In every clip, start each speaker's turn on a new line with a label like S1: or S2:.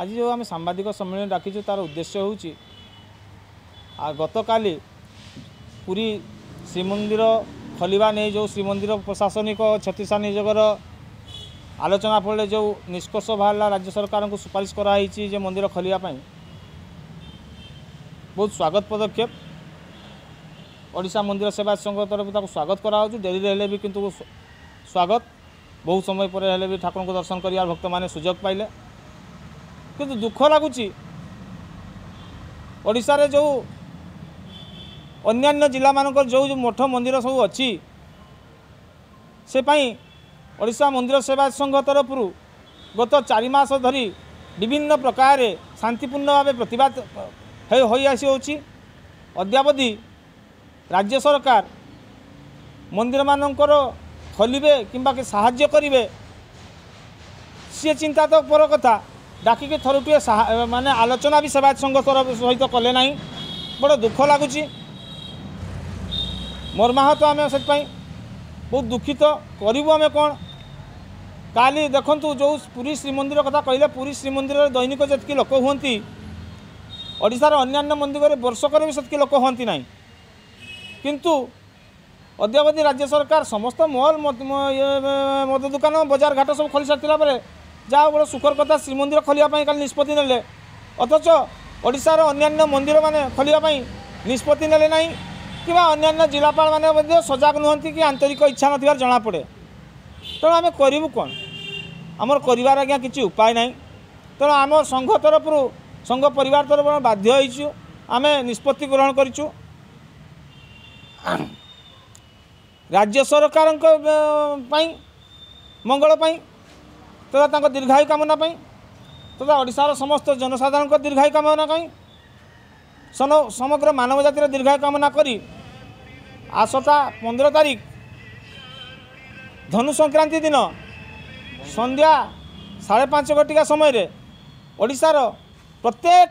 S1: আজি ଯେଉଁ ଆମେ ସାମ୍ବାଦିକ ସମ୍ମିଳନୀ ଡାକିଛୁ ତା'ର ଉଦ୍ଦେଶ୍ୟ ହେଉଛି ଗତକାଲି ପୁରୀ ଶ୍ରୀମନ୍ଦିର ଖୋଲିବା ନେଇ ଯେଉଁ ଶ୍ରୀମନ୍ଦିର ପ୍ରଶାସନିକ ଛତିଶା ନିଯୋଗର ଆଲୋଚନା ଫଳରେ ଯେଉଁ ନିଷ୍କର୍ଷ ବାହାରିଲା ରାଜ୍ୟ ସରକାରଙ୍କୁ ସୁପାରିଶ କରାହେଇଛି ଯେ ମନ୍ଦିର ଖୋଲିବା ପାଇଁ ବହୁତ ସ୍ୱାଗତ ପଦକ୍ଷେପ ଓଡ଼ିଶା ମନ୍ଦିର ସେବା ସଂଘ ତରଫରୁ ତାକୁ ସ୍ୱାଗତ କରାହେଉଛି ଡେରିରେ ହେଲେ ବି କିନ୍ତୁ ସ୍ୱାଗତ ବହୁ ସମୟ ପରେ ହେଲେ ବି ଠାକୁରଙ୍କୁ ଦର୍ଶନ କରିବାର ଭକ୍ତମାନେ ସୁଯୋଗ ପାଇଲେ କିନ୍ତୁ ଦୁଃଖ ଲାଗୁଛି ଓଡ଼ିଶାରେ ଯେଉଁ ଅନ୍ୟାନ୍ୟ ଜିଲ୍ଲାମାନଙ୍କର ଯେଉଁ ଯେଉଁ ମଠ ମନ୍ଦିର ସବୁ ଅଛି ସେ ପାଇଁ ଓଡ଼ିଶା ମନ୍ଦିର ସେବା ସଂଘ ତରଫରୁ ଗତ ଚାରି ମାସ ଧରି ବିଭିନ୍ନ ପ୍ରକାରରେ ଶାନ୍ତିପୂର୍ଣ୍ଣ ଭାବେ ପ୍ରତିବାଦ ହୋଇଆସିହେଉଛି ଅଦ୍ୟାବଧି ରାଜ୍ୟ ସରକାର ମନ୍ଦିରମାନଙ୍କର ଖୋଲିବେ କିମ୍ବା ସାହାଯ୍ୟ କରିବେ ସିଏ ଚିନ୍ତା ତ ପର କଥା ଡାକିକି ଥରୁଟିଏ ମାନେ ଆଲୋଚନା ବି ସେବାୟତ ସଂଘ ସହିତ କଲେ ନାହିଁ ବଡ଼ ଦୁଃଖ ଲାଗୁଛି ମର୍ମାହତ ଆମେ ସେଥିପାଇଁ ବହୁତ ଦୁଃଖିତ କରିବୁ ଆମେ କ'ଣ କାଲି ଦେଖନ୍ତୁ ଯେଉଁ ପୁରୀ ଶ୍ରୀମନ୍ଦିର କଥା କହିଲେ ପୁରୀ ଶ୍ରୀମନ୍ଦିରରେ ଦୈନିକ ଯେତିକି ଲୋକ ହୁଅନ୍ତି ଓଡ଼ିଶାର ଅନ୍ୟାନ୍ୟ ମନ୍ଦିରରେ ବର୍ଷକରେ ବି ସେତିକି ଲୋକ ହୁଅନ୍ତି ନାହିଁ କିନ୍ତୁ ଅଦ୍ୟାବଧି ରାଜ୍ୟ ସରକାର ସମସ୍ତ ମଲ୍ ମଦ ଦୋକାନ ବଜାର ଘାଟ ସବୁ ଖୋଲି ସାରିଥିଲା ପରେ যা বড় সুখর কথা শ্রীমন্দির খোলা কাল নিষ্পতি নেলে অথচ ওড়শার অন্যান্য মন্দির মানে খোলা নিষ্পতি নেলে না কিংবা অন্যান্য জেলাপাল মানে সজাগ নুহতি কি আন্তরিক ইচ্ছা নথিবার জনাপড়ে তেমন আমি করবু কণ আমার করবার আজ্ঞা কিছু উপায় নাই তেমন আমার সংঘ তরফর সংঘ পরিবার তরফ বাধ্য হয়েছু আমি নিষ্পতি গ্রহণ করছু রাজ্য সরকারঙ্ মঙ্গল পাই ତଥା ତାଙ୍କ ଦୀର୍ଘାୟୁ କାମନା ପାଇଁ ତଥା ଓଡ଼ିଶାର ସମସ୍ତ ଜନସାଧାରଣଙ୍କ ଦୀର୍ଘାୟୁ କାମନା ପାଇଁ ସମଗ୍ର ମାନବ ଜାତିର ଦୀର୍ଘାୟୁ କାମନା କରି ଆସନ୍ତା ପନ୍ଦର ତାରିଖ ଧନୁ ସଂକ୍ରାନ୍ତି ଦିନ ସନ୍ଧ୍ୟା ସାଢ଼େ ପାଞ୍ଚ ଘଟିକା ସମୟରେ ଓଡ଼ିଶାର ପ୍ରତ୍ୟେକ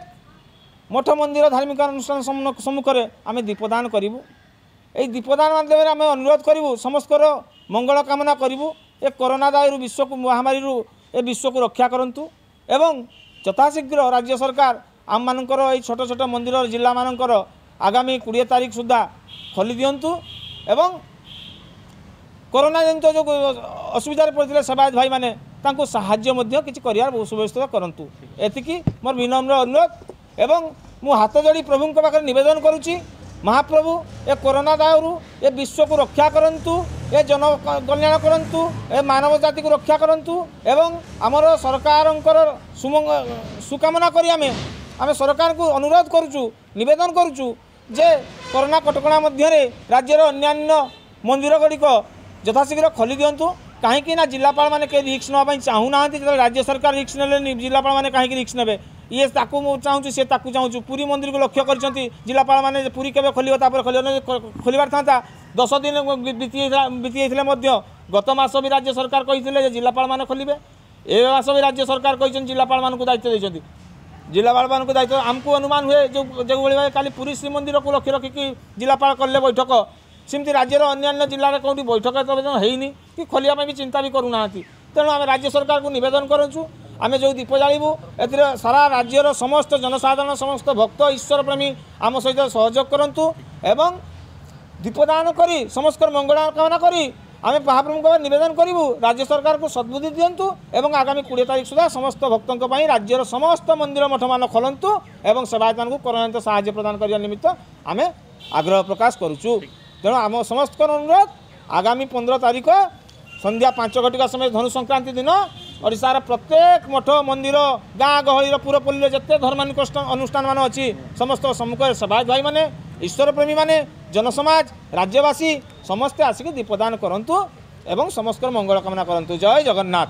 S1: ମଠ ମନ୍ଦିର ଧାର୍ମିକ ଅନୁଷ୍ଠାନ ସମ୍ମୁଖରେ ଆମେ ଦୀପଦାନ କରିବୁ ଏହି ଦୀପଦାନ ମାଧ୍ୟମରେ ଆମେ ଅନୁରୋଧ କରିବୁ ସମସ୍ତଙ୍କର ମଙ୍ଗଳ କାମନା କରିବୁ ଏ କରୋନା ଦାୟରୁ ବିଶ୍ୱକୁ ମହାମାରୀରୁ ଏ ବିଶ୍ୱକୁ ରକ୍ଷା କରନ୍ତୁ ଏବଂ ଯଥାଶୀଘ୍ର ରାଜ୍ୟ ସରକାର ଆମମାନଙ୍କର ଏଇ ଛୋଟ ଛୋଟ ମନ୍ଦିର ଜିଲ୍ଲାମାନଙ୍କର ଆଗାମୀ କୋଡ଼ିଏ ତାରିଖ ସୁଦ୍ଧା ଖୋଲି ଦିଅନ୍ତୁ ଏବଂ କରୋନା ଜନିତ ଯେଉଁ ଅସୁବିଧାରେ ପଡ଼ିଥିଲେ ସେବାୟତ ଭାଇମାନେ ତାଙ୍କୁ ସାହାଯ୍ୟ ମଧ୍ୟ କିଛି କରିବାର ସୁବ୍ୟବସ୍ଥା କରନ୍ତୁ ଏତିକି ମୋର ବିନମ୍ର ଅନୁରୋଧ ଏବଂ ମୁଁ ହାତ ଯୋଡ଼ି ପ୍ରଭୁଙ୍କ ପାଖରେ ନିବେଦନ କରୁଛି ମହାପ୍ରଭୁ ଏ କରୋନା ଦାଉରୁ ଏ ବିଶ୍ୱକୁ ରକ୍ଷା କରନ୍ତୁ এ জনকল্যাণকরণতু এ মানবজাতিকে রক্ষাকরণতু এবং আমরো সরকারংকর সুমঙ্গ সুকামনা করি আমি আমি সরকারক অনুরোধ করছু নিবেদন করছু যে করোনা কঠকণা মধ্যরে রাজ্যর অন্যান্য মন্দির গড়িক যথাসিগিরি খলি দিওনতু কাহাই কি না জেলাপাল মানে কে রিিক্স নবা পই চাহু নাନ୍ତି যে রাজ্য সরকার রিিক্স নলে নি জেলাপাল মানে কাহাই কি রিিক্স নেবে ଇଏ ତାକୁ ମୁଁ ଚାହୁଁଛି ସିଏ ତାକୁ ଚାହୁଁଛୁ ପୁରୀ ମନ୍ଦିରକୁ ଲକ୍ଷ୍ୟ କରିଛନ୍ତି ଜିଲ୍ଲାପାଳମାନେ ପୁରୀ କେବେ ଖୋଲିବ ତାପରେ ଖୋଲିବ ଖୋଲିବାର ଥାନ୍ତା ଦଶ ଦିନ ବିତି ବିତି ଯାଇଥିଲେ ମଧ୍ୟ ଗତ ମାସ ବି ରାଜ୍ୟ ସରକାର କହିଥିଲେ ଯେ ଜିଲ୍ଲାପାଳମାନେ ଖୋଲିବେ ଏ ମାସ ବି ରାଜ୍ୟ ସରକାର କହିଛନ୍ତି ଜିଲ୍ଲାପାଳମାନଙ୍କୁ ଦାୟିତ୍ୱ ଦେଇଛନ୍ତି ଜିଲ୍ଲାପାଳମାନଙ୍କୁ ଦାୟିତ୍ୱ ଆମକୁ ଅନୁମାନ ହୁଏ ଯେଉଁ ଯେଉଁଭଳି ଭାବେ କାଲି ପୁରୀ ଶ୍ରୀମନ୍ଦିରକୁ ଲକ୍ଷ୍ୟ ରଖିକି ଜିଲ୍ଲାପାଳ କଲେ ବୈଠକ ସେମିତି ରାଜ୍ୟର ଅନ୍ୟାନ୍ୟ ଜିଲ୍ଲାରେ କେଉଁଠି ବୈଠକ ହେଇନି କି ଖୋଲିବା ପାଇଁ ବି ଚିନ୍ତା ବି କରୁନାହାନ୍ତି ତେଣୁ ଆମେ ରାଜ୍ୟ ସରକାରକୁ ନିବେଦନ କରୁଛୁ ଆମେ ଯେଉଁ ଦୀପ ଜାଳିବୁ ଏଥିରେ ସାରା ରାଜ୍ୟର ସମସ୍ତ ଜନସାଧାରଣ ସମସ୍ତ ଭକ୍ତ ଈଶ୍ୱରପ୍ରେମୀ ଆମ ସହିତ ସହଯୋଗ କରନ୍ତୁ ଏବଂ ଦୀପଦାନ କରି ସମସ୍ତଙ୍କର ମଙ୍ଗଳ କାମନା କରି ଆମେ ମହାପ୍ରଭୁଙ୍କ ନିବେଦନ କରିବୁ ରାଜ୍ୟ ସରକାରଙ୍କୁ ସଦ୍ବୁଦ୍ଧି ଦିଅନ୍ତୁ ଏବଂ ଆଗାମୀ କୋଡ଼ିଏ ତାରିଖ ସୁଦ୍ଧା ସମସ୍ତ ଭକ୍ତଙ୍କ ପାଇଁ ରାଜ୍ୟର ସମସ୍ତ ମନ୍ଦିର ମଠମାନ ଖୋଲନ୍ତୁ ଏବଂ ସେବାୟତମାନଙ୍କୁ କରୋନାନ୍ତ ସାହାଯ୍ୟ ପ୍ରଦାନ କରିବା ନିମିତ୍ତ ଆମେ ଆଗ୍ରହ ପ୍ରକାଶ କରୁଛୁ ତେଣୁ ଆମ ସମସ୍ତଙ୍କର ଅନୁରୋଧ ଆଗାମୀ ପନ୍ଦର ତାରିଖ ସନ୍ଧ୍ୟା ପାଞ୍ଚ ଘଟିକା ସମୟରେ ଧନୁ ସଂକ୍ରାନ୍ତି ଦିନ ଓଡ଼ିଶାର ପ୍ରତ୍ୟେକ ମଠ ମନ୍ଦିର ଗାଁ ଗହଳିର ପୁରପଲ୍ଲୀର ଯେତେ ଧର୍ମାନୁଷ୍ଠାନ ଅନୁଷ୍ଠାନମାନ ଅଛି ସମସ୍ତ ସମ୍ମୁଖରେ ସମାଜ ଭାଇମାନେ ଈଶ୍ୱରପ୍ରେମୀମାନେ ଜନସମାଜ ରାଜ୍ୟବାସୀ ସମସ୍ତେ ଆସିକି ଦୀପଦାନ କରନ୍ତୁ ଏବଂ ସମସ୍ତଙ୍କର ମଙ୍ଗଳ କାମନା କରନ୍ତୁ ଜୟ ଜଗନ୍ନାଥ